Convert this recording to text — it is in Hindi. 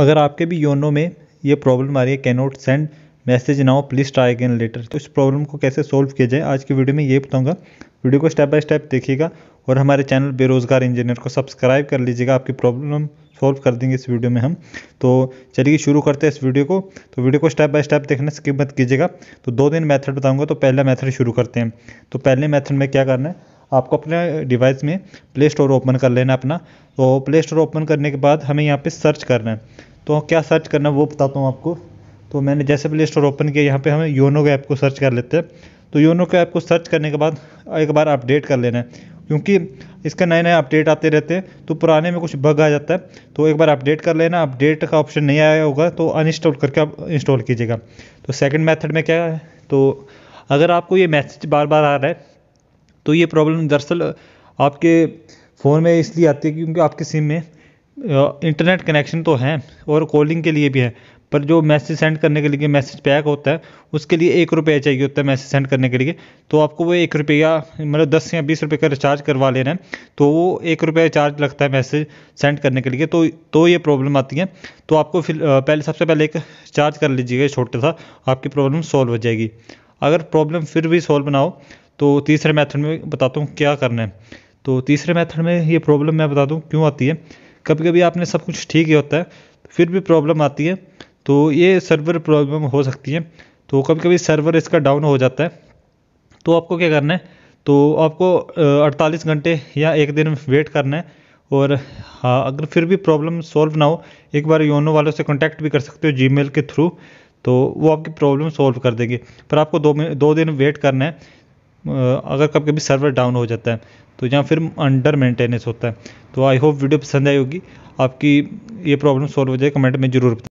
अगर आपके भी योनो में ये प्रॉब्लम आ रही है cannot send message now please try again later तो इस प्रॉब्लम को कैसे सॉल्व किया जाए आज की वीडियो में ये बताऊंगा वीडियो को स्टेप बाय स्टेप देखिएगा और हमारे चैनल बेरोज़गार इंजीनियर को सब्सक्राइब कर लीजिएगा आपकी प्रॉब्लम सॉल्व कर देंगे इस वीडियो में हम तो चलिए शुरू करते हैं इस वीडियो को तो वीडियो को स्टेप बाय स्टेप देखना स्किप मत कीजिएगा तो दो दिन मेथड बताऊंगा तो पहला मेथड शुरू करते हैं तो पहले मेथड में क्या करना है आपको अपने डिवाइस में प्ले स्टोर ओपन कर लेना अपना तो प्ले स्टोर ओपन करने के बाद हमें यहाँ पे सर्च करना है तो क्या सर्च करना है वो बताता हूँ आपको तो मैंने जैसे प्ले स्टोर ओपन किया यहाँ पे हमें योनो के ऐप को सर्च कर लेते हैं तो योनो के ऐप को सर्च करने के बाद एक बार अपडेट कर लेना है क्योंकि इसका नए नए अपडेट आते रहते हैं तो पुराने में कुछ बग आ जाता है तो एक बार अपडेट कर लेना अपडेट का ऑप्शन नहीं आया होगा तो अनइंस्टॉल करके आप इंस्टॉल कीजिएगा तो सेकंड मेथड में क्या है तो अगर आपको ये मैसेज बार बार आ रहा है तो ये प्रॉब्लम दरअसल आपके फ़ोन में इसलिए आती है क्योंकि आपके सिम में इंटरनेट कनेक्शन तो है और कॉलिंग के लिए भी है पर जो मैसेज सेंड करने के लिए मैसेज पैक होता है उसके लिए एक रुपया चाहिए होता है मैसेज सेंड करने के लिए तो आपको वो एक रुपया मतलब दस या बीस रुपये का रिचार्ज करवा लेना है तो वो एक रुपया चार्ज लगता है मैसेज सेंड करने के लिए तो तो ये प्रॉब्लम आती है तो आपको फिर पहले सबसे पहले एक चार्ज कर लीजिएगा छोटा सा आपकी प्रॉब्लम सॉल्व हो जाएगी अगर प्रॉब्लम फिर भी सॉल्व ना हो तो तीसरे मेथड में बताता हूँ क्या करना है तो तीसरे मेथड में ये प्रॉब्लम मैं बता दूँ क्यों आती है कभी कभी आपने सब कुछ ठीक ही होता है फिर भी प्रॉब्लम आती है तो ये सर्वर प्रॉब्लम हो सकती है तो कभी कभी सर्वर इसका डाउन हो जाता है तो आपको क्या करना है तो आपको 48 घंटे या एक दिन वेट करना है और हाँ अगर फिर भी प्रॉब्लम सॉल्व ना हो एक बार योनो वालों से कॉन्टैक्ट भी कर सकते हो जीमेल के थ्रू तो वो आपकी प्रॉब्लम सॉल्व कर देंगे पर आपको दो दो दिन वेट करना है अगर कभी कभी सर्वर डाउन हो जाता है तो या फिर अंडर मेंटेनेंस होता है तो आई होप वीडियो पसंद आई होगी आपकी ये प्रॉब्लम सॉल्व हो जाए कमेंट में ज़रूर